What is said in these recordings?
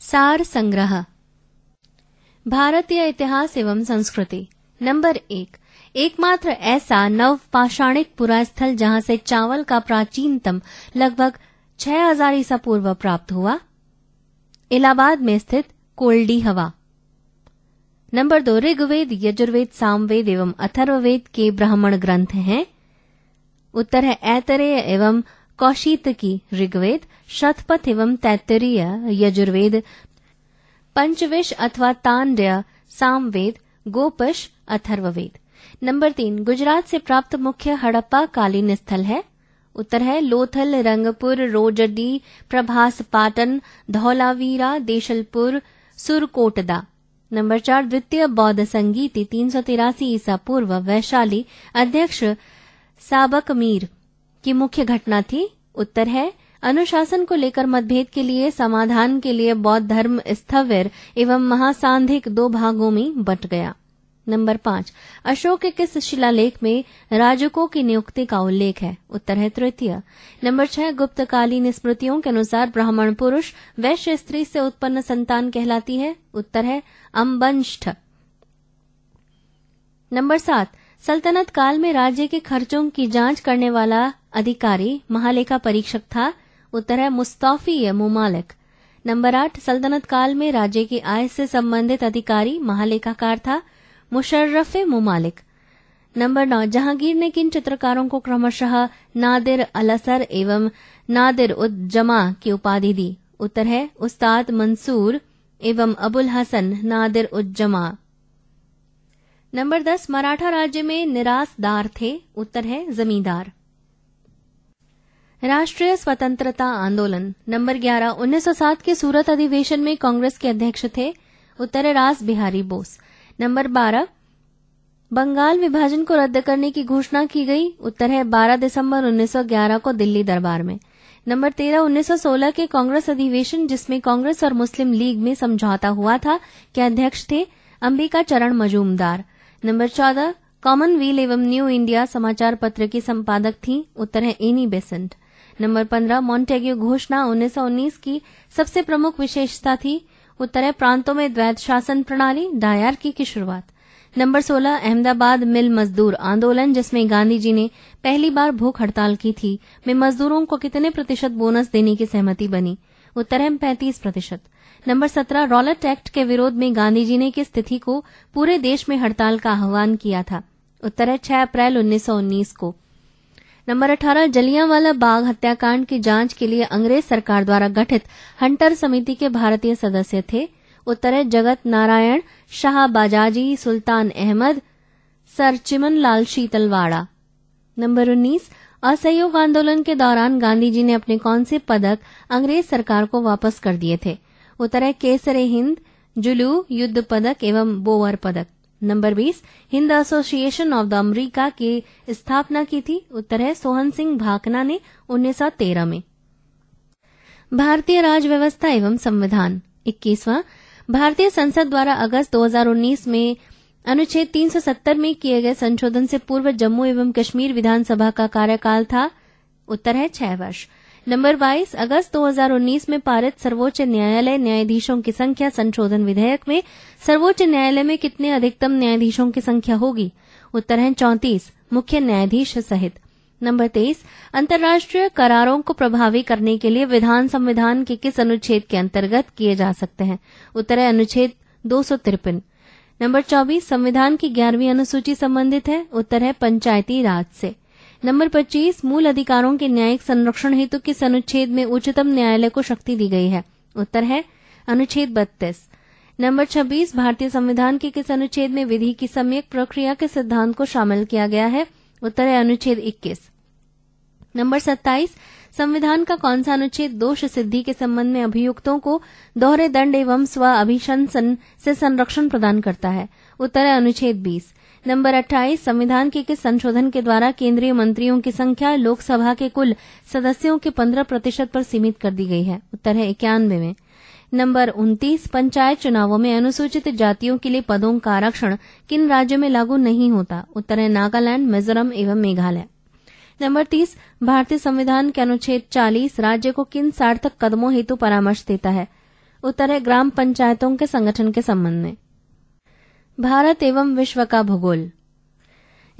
सार संग्रह भारतीय इतिहास एवं संस्कृति नंबर एक एकमात्र ऐसा पाषाणिक पुरास्थल जहां से चावल का प्राचीनतम लगभग 6000 ईसा पूर्व प्राप्त हुआ इलाहाबाद में स्थित कोल्डी हवा नंबर दो ऋग्वेद यजुर्वेद सामवेद एवं अथर्ववेद के ब्राह्मण ग्रंथ हैं उत्तर है ऐतरेय एवं कौशित की ऋग्वेद शतपथ एवं तैतरीय यजुर्वेद पंचविश अथवा तांड्य सामवेद गोपश अथर्ववेद नंबर तीन गुजरात से प्राप्त मुख्य हड़प्पा कालीन स्थल है उत्तर है लोथल रंगपुर रोजडी प्रभास पाटन धौलावीरा देशलपुर सुरकोटदा नंबर चार द्वितीय बौद्ध संगीति तीन सौ तिरासी ईसा पूर्व वैशाली अध्यक्ष साबक मीर की मुख्य घटना थी उत्तर है अनुशासन को लेकर मतभेद के लिए समाधान के लिए बौद्ध धर्म स्थविर एवं महासांधिक दो भागों में बट गया नंबर पांच अशोक के किस शिलालेख में राजकों की नियुक्ति का उल्लेख है उत्तर है तृतीय नंबर छह गुप्तकालीन स्मृतियों के अनुसार ब्राह्मण पुरुष वैश्य स्त्री से उत्पन्न संतान कहलाती है उत्तर है अम्बंष्ठ नंबर सात सल्तनत काल में राज्य के खर्चों की जांच करने वाला अधिकारी महालेखा परीक्षक था उत्तर है मुस्ताफी मुमालिक नंबर आठ सल्तनत काल में राज्य की आय से संबंधित अधिकारी महालेखाकार था मुशर्रफ मुमालिक नंबर नौ जहांगीर ने किन चित्रकारों को क्रमशः नादिर अलसर एवं नादिर उज्जमा की उपाधि दी उत्तर है उस्ताद मंसूर एवं अबुल हसन नादिर उज्जमा नंबर दस मराठा राज्य में निराशदार थे उत्तर है जमींदार राष्ट्रीय स्वतंत्रता आंदोलन नंबर सौ 1907 के सूरत अधिवेशन में कांग्रेस के अध्यक्ष थे उत्तर है रास बिहारी बोस नंबर बारह बंगाल विभाजन को रद्द करने की घोषणा की गई उत्तर है 12 दिसंबर 1911 को दिल्ली दरबार में नंबर सौ 1916 के कांग्रेस अधिवेशन जिसमें कांग्रेस और मुस्लिम लीग में समझौता हुआ था के अध्यक्ष थे अंबिका चरण मजूमदार नंबर चौदह कॉमन व्हील एवं न्यू इंडिया समाचार पत्र की संपादक थी उत्तर है एनी बेसेंट नंबर पंद्रह मॉन्टेग्यू घोषणा 1919 की सबसे प्रमुख विशेषता थी उत्तर है प्रांतों में द्वैत शासन प्रणाली डायर की शुरुआत नंबर सोलह अहमदाबाद मिल मजदूर आंदोलन जिसमें गांधी जी ने पहली बार भूख हड़ताल की थी में मजदूरों को कितने प्रतिशत बोनस देने की सहमति बनी उत्तर है पैंतीस प्रतिशत नंबर सत्रह रॉलेट एक्ट के विरोध में गांधी जी ने किस तिथि को पूरे देश में हड़ताल का आह्वान किया था उत्तर है छह अप्रैल उन्नीस को नंबर अठारह जलियांवाला बाग हत्याकांड की जांच के लिए अंग्रेज सरकार द्वारा गठित हंटर समिति के भारतीय सदस्य थे उत्तर है जगत नारायण शाह बाजाजी सुल्तान अहमद सर चिमन लाल शीतलवाड़ा नंबर उन्नीस असहयोग आंदोलन के दौरान गांधी जी ने अपने कौन से पदक अंग्रेज सरकार को वापस कर दिए थे उत्तर है केसरे हिंद जुलू युद्ध पदक एवं बोवर पदक नंबर बीस Hind association of the America की स्थापना की थी उत्तर है सोहन सिंह भाकना ने 1913 में भारतीय राज व्यवस्था एवं संविधान इक्कीसवां भारतीय संसद द्वारा अगस्त 2019 में अनुच्छेद 370 में किए गए संशोधन से पूर्व जम्मू एवं कश्मीर विधानसभा का कार्यकाल था उत्तर है छह वर्ष नंबर 22 अगस्त 2019 में पारित सर्वोच्च न्यायालय न्यायाधीशों की संख्या संशोधन विधेयक में सर्वोच्च न्यायालय में कितने अधिकतम न्यायाधीशों की संख्या होगी उत्तर है चौंतीस मुख्य न्यायाधीश सहित नंबर तेईस अंतर्राष्ट्रीय करारों को प्रभावी करने के लिए विधान संविधान के किस अनुच्छेद के अंतर्गत किए जा सकते हैं उत्तर है अनुच्छेद दो नंबर चौबीस संविधान की ग्यारहवीं अनुसूची संबंधित है उत्तर है पंचायती राज से नंबर 25 मूल अधिकारों के न्यायिक संरक्षण हेतु किस अनुच्छेद में उच्चतम न्यायालय को शक्ति दी गई है उत्तर है अनुच्छेद बत्तीस नंबर 26 भारतीय संविधान के किस अनुच्छेद में विधि की सम्यक प्रक्रिया के सिद्धांत को शामिल किया गया है उत्तर है अनुच्छेद 21 नंबर 27 संविधान का कौन सा अनुच्छेद दोष सिद्धि के संबंध में अभियुक्तों को दोहरे दंड एवं स्व अभिशंसन से संरक्षण प्रदान करता है उत्तर है अनुच्छेद 20 नंबर 28 संविधान के किस संशोधन के द्वारा केंद्रीय मंत्रियों की संख्या लोकसभा के कुल सदस्यों के 15 प्रतिशत पर सीमित कर दी गई है उत्तर है इक्यानवे में नंबर 29 पंचायत चुनावों में अनुसूचित जातियों के लिए पदों का आरक्षण किन राज्यों में लागू नहीं होता उत्तर है नागालैंड मिजोरम एवं मेघालय नंबर तीस भारतीय संविधान के अनुच्छेद चालीस राज्य को किन सार्थक कदमों हेतु परामर्श देता है उत्तर है ग्राम पंचायतों के संगठन के संबंध में भारत एवं विश्व का भूगोल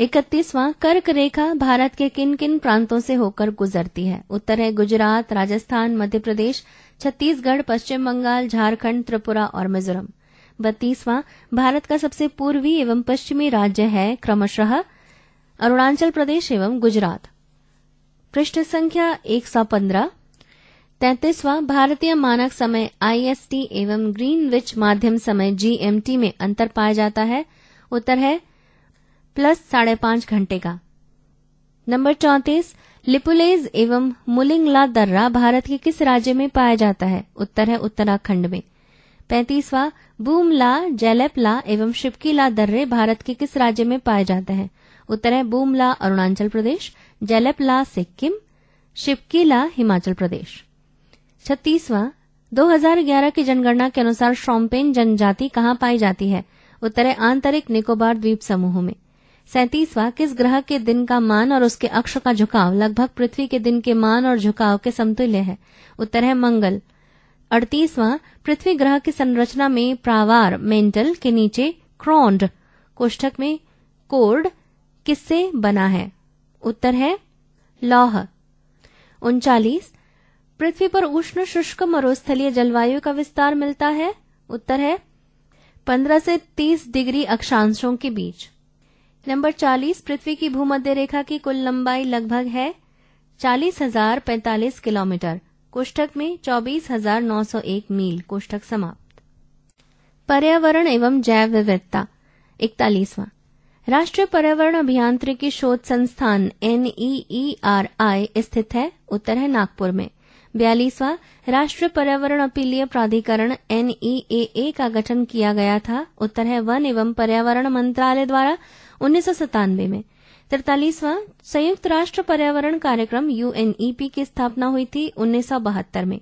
इकतीसवां कर्क रेखा भारत के किन किन प्रांतों से होकर गुजरती है उत्तर है गुजरात राजस्थान मध्य प्रदेश छत्तीसगढ़ पश्चिम बंगाल झारखंड त्रिपुरा और मिजोरम बत्तीसवां भारत का सबसे पूर्वी एवं पश्चिमी राज्य है क्रमशः अरुणाचल प्रदेश एवं गुजरात पृष्ठ संख्या 115 तैतीसवां भारतीय मानक समय आईएसटी एवं ग्रीनविच माध्यम समय जीएमटी में अंतर पाया जाता है उत्तर है प्लस साढ़े पांच घंटे का नंबर चौंतीस लिपुलेज एवं मुलिंगला दर्रा भारत के किस राज्य में पाया जाता है उत्तर है उत्तराखंड में पैंतीसवां बूमला जैलेपला एवं शिपकीला दर्रे भारत के किस राज्य में पाए जाते हैं उत्तर है बूमला अरुणाचल प्रदेश जैलेपला सिक्किम शिपकीला हिमाचल प्रदेश छत्तीसवां 2011 की जनगणना के अनुसार श्रोम्पेन जनजाति कहाँ पाई जाती है उत्तर आंतरिक निकोबार द्वीप समूह में सैतीसवा किस ग्रह के दिन का मान और उसके अक्ष का झुकाव लगभग पृथ्वी के दिन के मान और झुकाव के समतुल्य है उत्तर है मंगल अड़तीसवा पृथ्वी ग्रह की संरचना में प्रावार मेंटल के नीचे क्रॉन्ड कोष्ठक में कोर्ड किससे बना है उत्तर है लौह उनचालीस पृथ्वी पर उष्ण शुष्क मरुस्थलीय जलवायु का विस्तार मिलता है उत्तर है 15 से 30 डिग्री अक्षांशों के बीच नंबर 40 पृथ्वी की भूमध्य रेखा की कुल लंबाई लगभग है चालीस हजार पैंतालीस किलोमीटर कोष्ठक में चौबीस हजार नौ सौ एक मील कोष्ठक समाप्त पर्यावरण एवं जैव विविधता इकतालीसवां राष्ट्रीय पर्यावरण अभियांत्रिकी शोध संस्थान एनईईआरआई स्थित है उत्तर है नागपुर में बयालीसवां राष्ट्रीय पर्यावरण अपीलीय प्राधिकरण एनईएए का गठन किया गया था उत्तर है वन एवं पर्यावरण मंत्रालय द्वारा उन्नीस में तिरतालीसवां संयुक्त राष्ट्र पर्यावरण कार्यक्रम यूएनईपी की स्थापना हुई थी उन्नीस में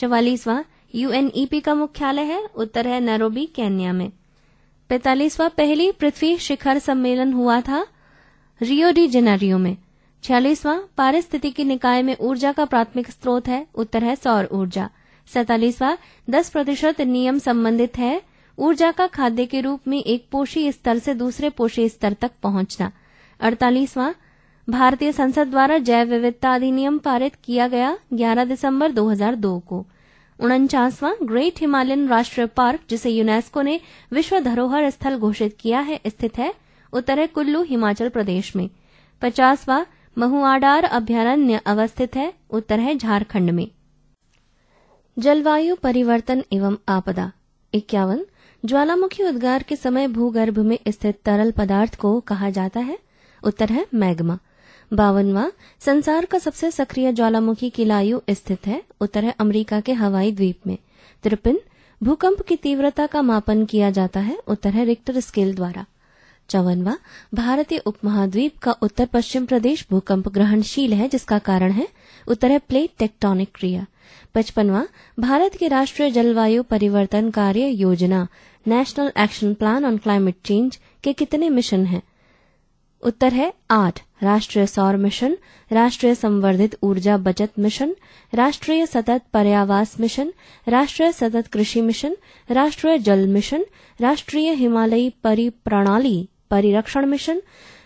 चौवालीसवां यूएनईपी का मुख्यालय है उत्तर है नरोबी केन्या में पैतालीसवां पहली पृथ्वी शिखर सम्मेलन हुआ था रियो डी जेनारियो में छियालीसवां पारिस्थितिकी निकाय में ऊर्जा का प्राथमिक स्रोत है उत्तर है सौर ऊर्जा सैतालीसवां दस प्रतिशत नियम संबंधित है ऊर्जा का खाद्य के रूप में एक पोषी स्तर से दूसरे पोषी स्तर तक पहुंचना अड़तालीसवां भारतीय संसद द्वारा जैव विविधता अधिनियम पारित किया गया 11 दिसंबर 2002 को उनचासवां ग्रेट हिमालयन राष्ट्रीय पार्क जिसे यूनेस्को ने विश्व धरोहर स्थल घोषित किया है स्थित है उत्तर है कुल्लू हिमाचल प्रदेश में पचासवां महुआडार अभ्यारण्य अवस्थित है उत्तर है झारखंड में जलवायु परिवर्तन एवं आपदा इक्यावन ज्वालामुखी उद्गार के समय भूगर्भ में स्थित तरल पदार्थ को कहा जाता है उत्तर है मैग्मा बावनवा संसार का सबसे सक्रिय ज्वालामुखी किलायु स्थित है उत्तर है अमेरिका के हवाई द्वीप में त्रिपिन भूकंप की तीव्रता का मापन किया जाता है उत्तर है रिक्टर स्केल द्वारा चौवनवा भारतीय उपमहाद्वीप का उत्तर पश्चिम प्रदेश भूकंप ग्रहणशील है जिसका कारण है उत्तर है प्लेट टेक्टोनिक क्रिया पचपनवा भारत की राष्ट्रीय जलवायु परिवर्तन कार्य योजना national action plan on climate change के कितने मिशन हैं उत्तर है आठ राष्ट्रीय सौर मिशन राष्ट्रीय संवर्धित ऊर्जा बचत मिशन राष्ट्रीय सतत पर्यावास मिशन राष्ट्रीय सतत कृषि मिशन राष्ट्रीय जल मिशन राष्ट्रीय हिमालयी परिप्रणाली परिरक्षण मिशन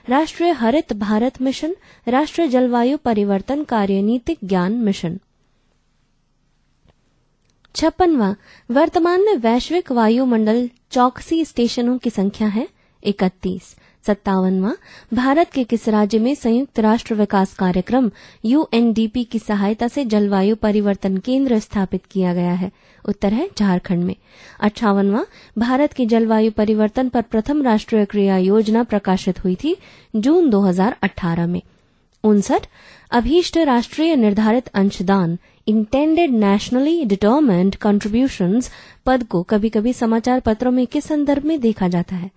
राष्ट्रीय हरित भारत मिशन राष्ट्रीय जलवायु परिवर्तन कार्यनीतिक ज्ञान मिशन छप्पनवा वर्तमान में वैश्विक वायुमंडल चौकसी स्टेशनों की संख्या है इकतीस सत्तावनवा भारत के किस राज्य में संयुक्त राष्ट्र विकास कार्यक्रम यूएनडीपी की सहायता से जलवायु परिवर्तन केंद्र स्थापित किया गया है उत्तर है झारखंड में अट्ठावनवा भारत की जलवायु परिवर्तन पर प्रथम राष्ट्रीय क्रिया योजना प्रकाशित हुई थी जून 2018 में उनसठ अभीष्ट राष्ट्रीय निर्धारित अंशदान इंटेंडेड नेशनली डिटर्मेंट कंट्रीब्यूशन पद को कभी कभी समाचार पत्रों में किस संदर्भ में देखा जाता है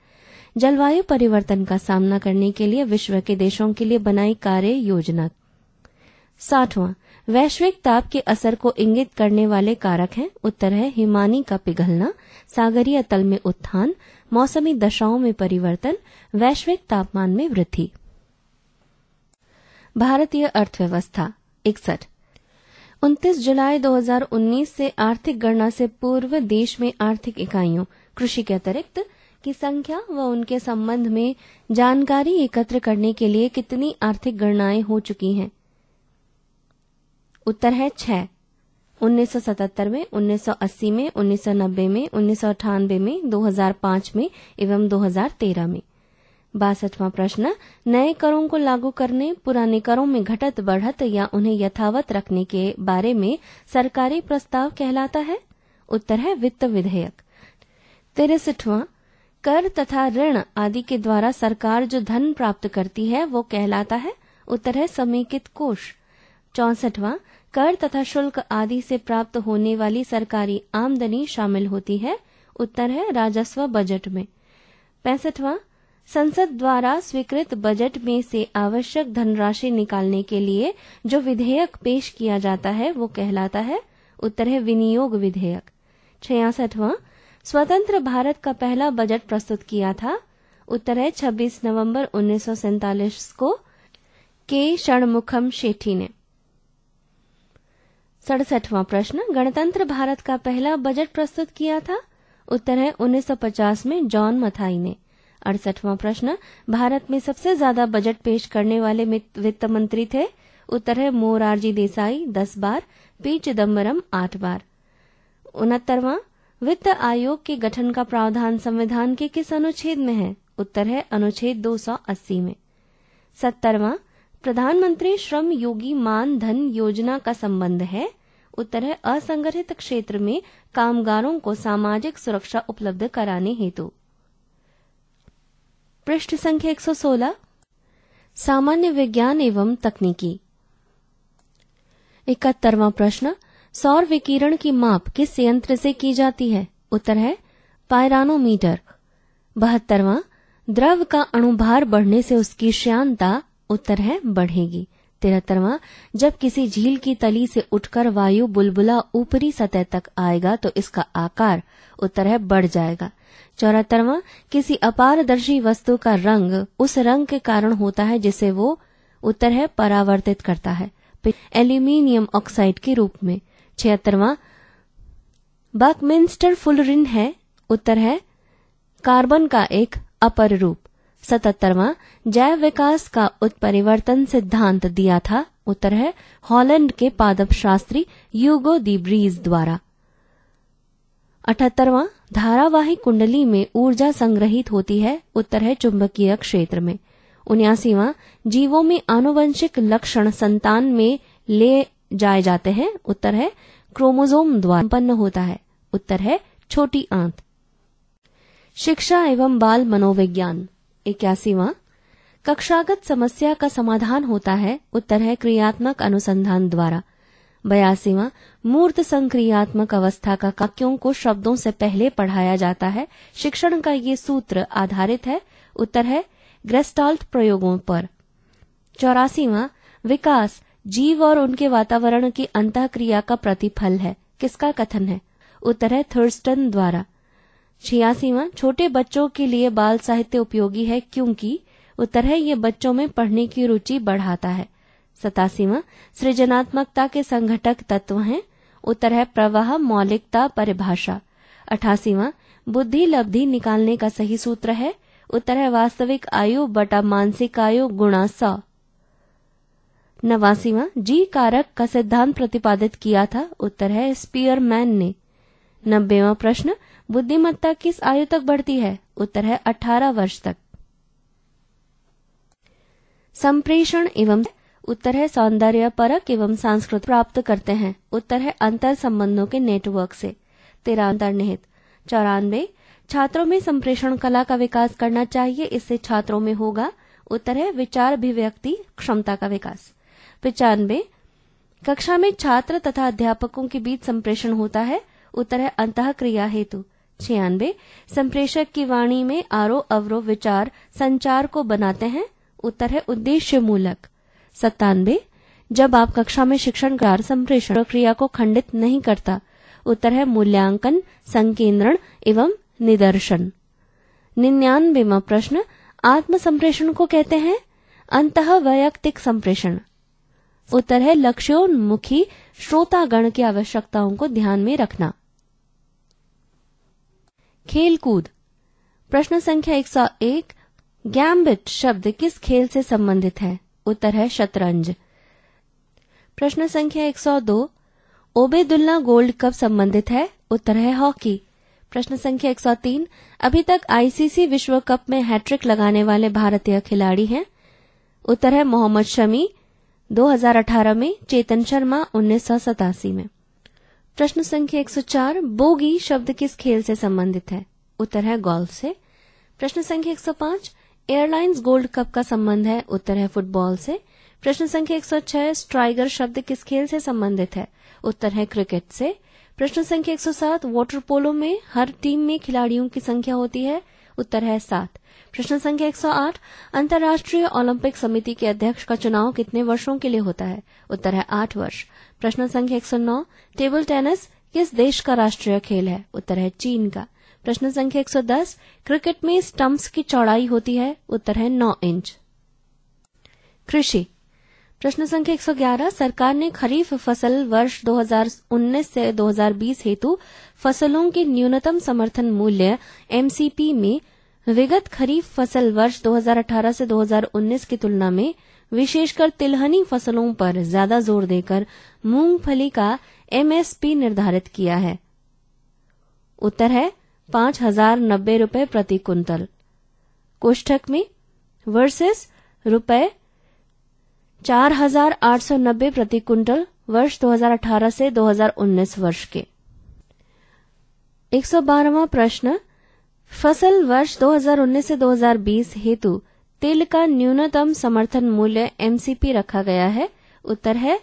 जलवायु परिवर्तन का सामना करने के लिए विश्व के देशों के लिए बनाई कार्य योजना साठवां वैश्विक ताप के असर को इंगित करने वाले कारक हैं उत्तर है हिमानी का पिघलना सागरीय तल में उत्थान मौसमी दशाओं में परिवर्तन वैश्विक तापमान में वृद्धि भारतीय अर्थव्यवस्था इकसठ 29 जुलाई 2019 से आर्थिक गणना से पूर्व देश में आर्थिक इकाइयों कृषि के अतिरिक्त की संख्या व उनके संबंध में जानकारी एकत्र करने के लिए कितनी आर्थिक गणनाएं हो चुकी हैं उत्तर है छह 1977 में 1980 में 1990 में उन्नीस में 2005 में एवं 2013 में बासठवां प्रश्न नए करों को लागू करने पुराने करों में घटत बढ़त या उन्हें यथावत रखने के बारे में सरकारी प्रस्ताव कहलाता है उत्तर है वित्त विधेयक तिरसठवां कर तथा ऋण आदि के द्वारा सरकार जो धन प्राप्त करती है वो कहलाता है उत्तर है समेकित कोष चौसठवा कर तथा शुल्क आदि से प्राप्त होने वाली सरकारी आमदनी शामिल होती है उत्तर है राजस्व बजट में पैंसठवां संसद द्वारा स्वीकृत बजट में से आवश्यक धनराशि निकालने के लिए जो विधेयक पेश किया जाता है वो कहलाता है उत्तर है विनियोग विधेयक छियासठवां स्वतंत्र भारत का पहला बजट प्रस्तुत किया था उत्तर है 26 नवंबर उन्नीस को के षणमुखम शेठी ने सड़सठवां प्रश्न गणतंत्र भारत का पहला बजट प्रस्तुत किया था उत्तर है 1950 में जॉन मथाई ने अड़सठवां प्रश्न भारत में सबसे ज्यादा बजट पेश करने वाले वित्त मंत्री थे उत्तर है मोरारजी देसाई दस बार पी चिदम्बरम आठ बार उनहत्तरवां वित्त आयोग के गठन का प्रावधान संविधान के किस अनुच्छेद में है उत्तर है अनुच्छेद 280 में सत्तरवा प्रधानमंत्री श्रम योगी मान धन योजना का संबंध है उत्तर है असंगठित क्षेत्र में कामगारों को सामाजिक सुरक्षा उपलब्ध कराने हेतु पृष्ठ संख्या 116 सामान्य विज्ञान एवं तकनीकी इकहत्तरवा प्रश्न सौर विकिरण की माप किस यंत्र से की जाती है उत्तर है पायरानोमीटर बहत्तरवा द्रव का अणुभार बढ़ने से उसकी श्यानता उत्तर है बढ़ेगी तिहत्तरवा जब किसी झील की तली से उठकर वायु बुलबुला ऊपरी सतह तक आएगा तो इसका आकार उत्तर है बढ़ जाएगा चौहत्तरवा किसी अपारदर्शी वस्तु का रंग उस रंग के कारण होता है जिसे वो उत्तर है परावर्तित करता है एल्यूमिनियम ऑक्साइड के रूप में छिहत्तरवा बकमिंस्टर फुलरिन है उत्तर है कार्बन का एक अपर रूप सतहत्तरवा जैव विकास का उत्परिवर्तन सिद्धांत दिया था उत्तर है हॉलैंड के पादप शास्त्री यूगो दी ब्रीज द्वारा अठहत्तरवा धारावाहिक कुंडली में ऊर्जा संग्रहित होती है उत्तर है चुंबकीय क्षेत्र में उन्यासीवा जीवों में आनुवंशिक लक्षण संतान में ले जाए जाते हैं उत्तर है क्रोमोजोम द्वारा संपन्न होता है उत्तर है छोटी आंत शिक्षा एवं बाल मनोविज्ञान इक्यासीवा कक्षागत समस्या का समाधान होता है उत्तर है क्रियात्मक अनुसंधान द्वारा बयासीवा मूर्त संक्रियात्मक अवस्था का काक्यों को शब्दों से पहले पढ़ाया जाता है शिक्षण का ये सूत्र आधारित है उत्तर है ग्रेस्टाल्ट प्रयोगों पर चौरासीवा विकास जीव और उनके वातावरण की अंत क्रिया का प्रतिफल है किसका कथन है उत्तर है थर्स्टन द्वारा छियासीवा छोटे बच्चों के लिए बाल साहित्य उपयोगी है क्योंकि उत्तर है ये बच्चों में पढ़ने की रुचि बढ़ाता है सतासीवा सृजनात्मकता के संघटक तत्व है उत्तर है प्रवाह मौलिकता परिभाषा अठासीवा बुद्धि लब्धि निकालने का सही सूत्र है उत्तर है वास्तविक आयु बटा मानसिक आयु गुणा सौ नवासीवा जी कारक का सिद्धांत प्रतिपादित किया था उत्तर है स्पीयर मैन ने नब्बेवा प्रश्न बुद्धिमत्ता किस आयु तक बढ़ती है उत्तर है अठारह वर्ष तक संप्रेषण एवं उत्तर है सौंदर्य परक एवं सांस्कृतिक प्राप्त करते हैं उत्तर है अंतर संबंधों के नेटवर्क से तेरा निहित चौरानवे छात्रों में संप्रेषण कला का विकास करना चाहिए इससे छात्रों में होगा उत्तर है विचार अभिव्यक्ति क्षमता का विकास पिचानवे कक्षा में छात्र तथा अध्यापकों के बीच संप्रेषण होता है उत्तर है अंत क्रिया हेतु छियानवे संप्रेषक की वाणी में आरोह अवरोह विचार संचार को बनाते हैं उत्तर है उद्देश्य मूलक सत्तानवे जब आप कक्षा में शिक्षण कार संप्रेषण प्रक्रिया को खंडित नहीं करता उत्तर है मूल्यांकन संकेंद्रण एवं निदर्शन निन्यानवे प्रश्न आत्म संप्रेषण को कहते हैं अंत वैयक्तिक संप्रेषण उत्तर है लक्ष्योन्मुखी श्रोतागण की आवश्यकताओं को ध्यान में रखना खेलकूद प्रश्न संख्या एक सौ एक गैम्बिट शब्द किस खेल से संबंधित है उत्तर है शतरंज प्रश्न संख्या एक सौ दो ओबेदुल्ला गोल्ड कप संबंधित है उत्तर है हॉकी प्रश्न संख्या 103 अभी तक आईसीसी विश्व कप में हैट्रिक लगाने वाले भारतीय खिलाड़ी हैं उत्तर है मोहम्मद शमी 2018 में चेतन शर्मा उन्नीस में प्रश्न संख्या 104 बोगी शब्द किस खेल से संबंधित है उत्तर है गोल्फ से प्रश्न संख्या 105 एयरलाइंस गोल्ड कप का संबंध है उत्तर है फुटबॉल से प्रश्न संख्या 106 स्ट्राइगर शब्द किस खेल से संबंधित है उत्तर है क्रिकेट से प्रश्न संख्या 107 वाटर पोलो में हर टीम में खिलाड़ियों की संख्या होती है उत्तर है सात प्रश्न संख्या 108 अंतर्राष्ट्रीय ओलंपिक समिति के अध्यक्ष का चुनाव कितने वर्षों के लिए होता है उत्तर है आठ वर्ष प्रश्न संख्या 109 टेबल टेनिस किस देश का राष्ट्रीय खेल है उत्तर है चीन का प्रश्न संख्या 110 क्रिकेट में स्टम्प्स की चौड़ाई होती है उत्तर है 9 इंच कृषि प्रश्न संख्या 111 सरकार ने खरीफ फसल वर्ष 2019 से 2020 हेतु फसलों के न्यूनतम समर्थन मूल्य एमसीपी में विगत खरीफ फसल वर्ष 2018 से 2019 की तुलना में विशेषकर तिलहनी फसलों पर ज्यादा जोर देकर मूंगफली का एमएसपी निर्धारित किया है उत्तर है पांच हजार नब्बे रूपये प्रति कुंतल कोष्ठक में वर्सेस रूपए चार हजार आठ सौ नब्बे प्रति कुंतल वर्ष 2018 से 2019 वर्ष के बारहवा प्रश्न फसल वर्ष 2019 से 2020 हेतु तेल का न्यूनतम समर्थन मूल्य एमसीपी रखा गया है उत्तर है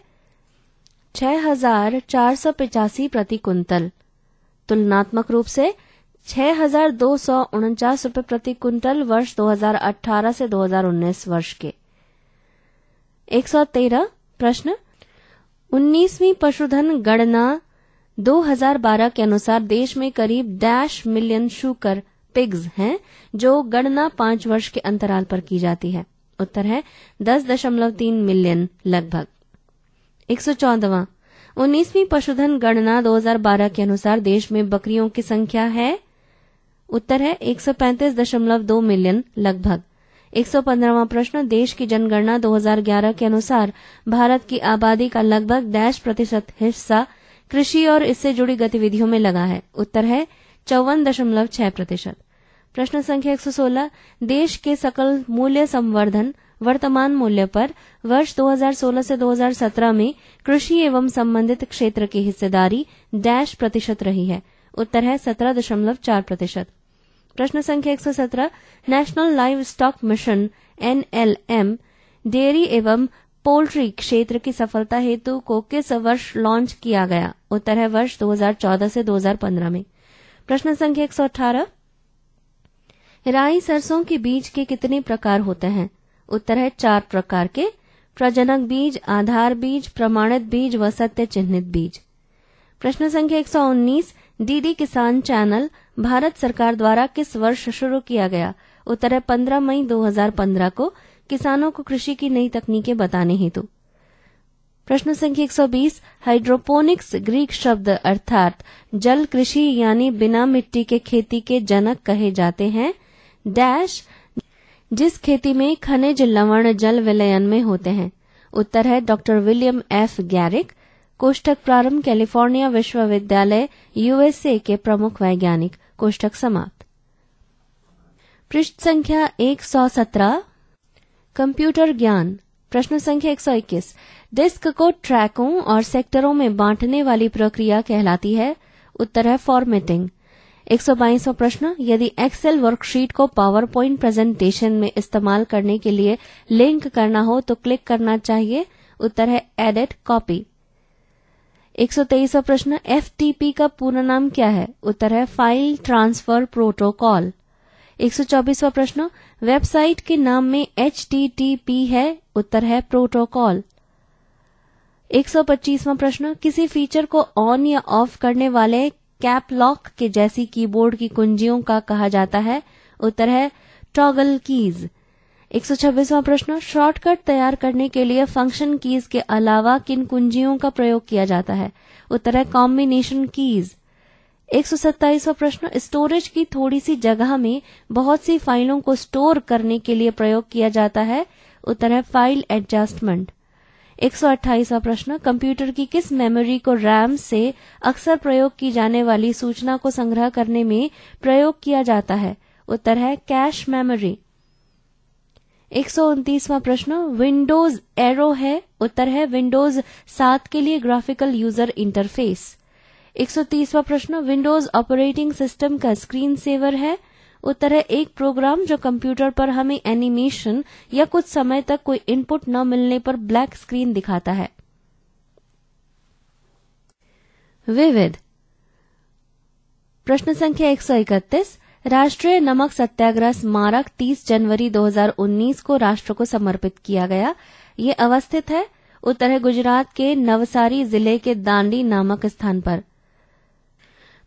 छह हजार चार सौ पिचासी प्रति कुंतल तुलनात्मक रूप से छह हजार दो सौ उनचास रूपये प्रति क्विंटल वर्ष 2018 से 2019 वर्ष के 113 प्रश्न 19वीं पशुधन गणना 2012 के अनुसार देश में करीब डैश मिलियन शूकर पिग्स हैं जो गणना पांच वर्ष के अंतराल पर की जाती है उत्तर है दस दशमलव तीन मिलियन लगभग एक सौ चौदवा उन्नीसवीं पशुधन गणना 2012 के अनुसार देश में बकरियों की संख्या है उत्तर है एक सौ पैंतीस दशमलव दो मिलियन लगभग एक सौ पंद्रहवा प्रश्न देश की जनगणना 2011 के अनुसार भारत की आबादी का लगभग डैश प्रतिशत हिस्सा कृषि और इससे जुड़ी गतिविधियों में लगा है उत्तर है चौवन दशमलव छह प्रतिशत प्रश्न संख्या 116 देश के सकल मूल्य संवर्धन वर्तमान मूल्य पर वर्ष 2016 से 2017 में कृषि एवं संबंधित क्षेत्र की हिस्सेदारी डैश प्रतिशत रही है उत्तर है सत्रह दशमलव चार प्रतिशत प्रश्न संख्या 117 national livestock mission NLM dairy एवं पोल्ट्री क्षेत्र की सफलता हेतु को किस वर्ष लॉन्च किया गया उत्तर है वर्ष 2014 से 2015 में प्रश्न संख्या 118 राई सरसों के बीज के कितने प्रकार होते हैं उत्तर है चार प्रकार के प्रजनक बीज आधार बीज प्रमाणित बीज व सत्य चिन्हित बीज प्रश्न संख्या 119 डीडी किसान चैनल भारत सरकार द्वारा किस वर्ष शुरू किया गया उत्तर है पन्द्रह मई 2015 को किसानों को कृषि की नई तकनीकें बताने हेतु प्रश्न संख्या 120 हाइड्रोपोनिक्स ग्रीक शब्द अर्थात जल कृषि यानी बिना मिट्टी के खेती के जनक कहे जाते हैं डैश जिस खेती में खनिज लवण जल विलयन में होते हैं उत्तर है डॉक्टर विलियम एफ गैरिक कोष्टक प्रारंभ कैलिफोर्निया विश्वविद्यालय यूएसए के प्रमुख वैज्ञानिक कोष्टक समाप्त पृष्ठ संख्या 117 कंप्यूटर ज्ञान प्रश्न संख्या 121 डिस्क को ट्रैकों और सेक्टरों में बांटने वाली प्रक्रिया कहलाती है उत्तर है फॉर्मेटिंग एक प्रश्न यदि एक्सेल वर्कशीट को पावर पॉइंट प्रेजेंटेशन में इस्तेमाल करने के लिए लिंक करना हो तो क्लिक करना चाहिए उत्तर है एडिट कॉपी एक प्रश्न एफ का पूर्ण नाम क्या है उत्तर है फाइल ट्रांसफर प्रोटोकॉल एक प्रश्न वेबसाइट के नाम में एच है उत्तर है प्रोटोकॉल एक प्रश्न किसी फीचर को ऑन या ऑफ करने वाले कैप लॉक के जैसी कीबोर्ड की कुंजियों का कहा जाता है उत्तर है टॉगल कीज एक प्रश्न शॉर्टकट तैयार करने के लिए फंक्शन कीज के अलावा किन कुंजियों का प्रयोग किया जाता है उत्तर है कॉम्बिनेशन कीज एक प्रश्न स्टोरेज की थोड़ी सी जगह में बहुत सी फाइलों को स्टोर करने के लिए प्रयोग किया जाता है उत्तर है फाइल एडजस्टमेंट 128वां प्रश्न कंप्यूटर की किस मेमोरी को रैम से अक्सर प्रयोग की जाने वाली सूचना को संग्रह करने में प्रयोग किया जाता है उत्तर है कैश मेमोरी एक प्रश्न विंडोज एरो है उत्तर है विंडोज सात के लिए ग्राफिकल यूजर इंटरफेस 130वां प्रश्न विंडोज ऑपरेटिंग सिस्टम का स्क्रीन सेवर है उत्तर है एक प्रोग्राम जो कंप्यूटर पर हमें एनिमेशन या कुछ समय तक कोई इनपुट न मिलने पर ब्लैक स्क्रीन दिखाता है विविध प्रश्न संख्या इकतीस राष्ट्रीय नमक सत्याग्रह स्मारक 30 जनवरी 2019 को राष्ट्र को समर्पित किया गया ये अवस्थित है उत्तर है गुजरात के नवसारी जिले के दांडी नामक स्थान पर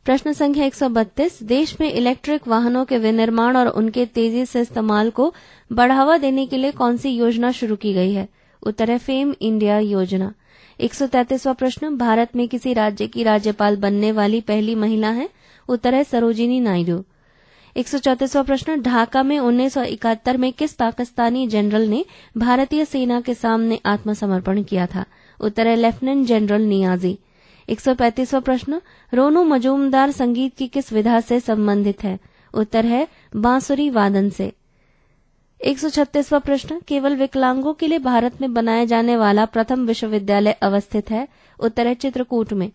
प्रश्न संख्या 132 देश में इलेक्ट्रिक वाहनों के विनिर्माण और उनके तेजी से इस्तेमाल को बढ़ावा देने के लिए कौन सी योजना शुरू की गई है उत्तर है फेम इंडिया योजना 133वां प्रश्न भारत में किसी राज्य की राज्यपाल बनने वाली पहली महिला है उत्तर है सरोजिनी नायडू एक सौ प्रश्न ढाका में 1971 में किस पाकिस्तानी जनरल ने भारतीय सेना के सामने आत्मसमर्पण किया था उत्तर है लेफ्टिनेंट जनरल नियाजी पैतीसवा प्रश्न रोनू मजूमदार संगीत की किस विधा से संबंधित है उत्तर है बांसुरी वादन से छत्तीसवा प्रश्न केवल विकलांगों के लिए भारत में बनाया जाने वाला प्रथम विश्वविद्यालय अवस्थित है उत्तर है चित्रकूट में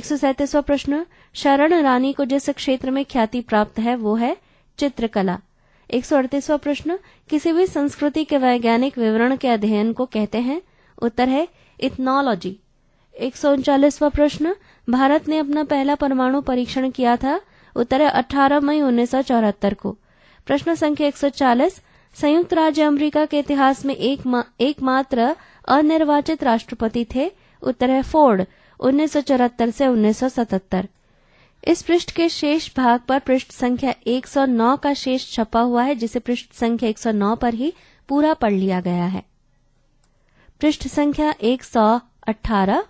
एक सौ प्रश्न शरण रानी को जिस क्षेत्र में ख्याति प्राप्त है वो है चित्रकला एक सौ प्रश्न किसी भी संस्कृति के वैज्ञानिक विवरण के अध्ययन को कहते हैं उत्तर है इथनोलॉजी एक सौ उनचालीसवा प्रश्न भारत ने अपना पहला परमाणु परीक्षण किया था उत्तर है अठारह मई उन्नीस सौ चौहत्तर को प्रश्न संख्या एक सौ चालीस संयुक्त राज्य अमेरिका के इतिहास में एक मा, एकमात्र अनिर्वाचित राष्ट्रपति थे उत्तर है फोर्ड उन्नीस सौ चौहत्तर से उन्नीस सौ सतहत्तर इस पृष्ठ के शेष भाग पर पृष्ठ संख्या 109 का शेष छपा हुआ है जिसे पृष्ठ संख्या 109 पर ही पूरा पढ़ लिया गया है पृष्ठ संख्या 118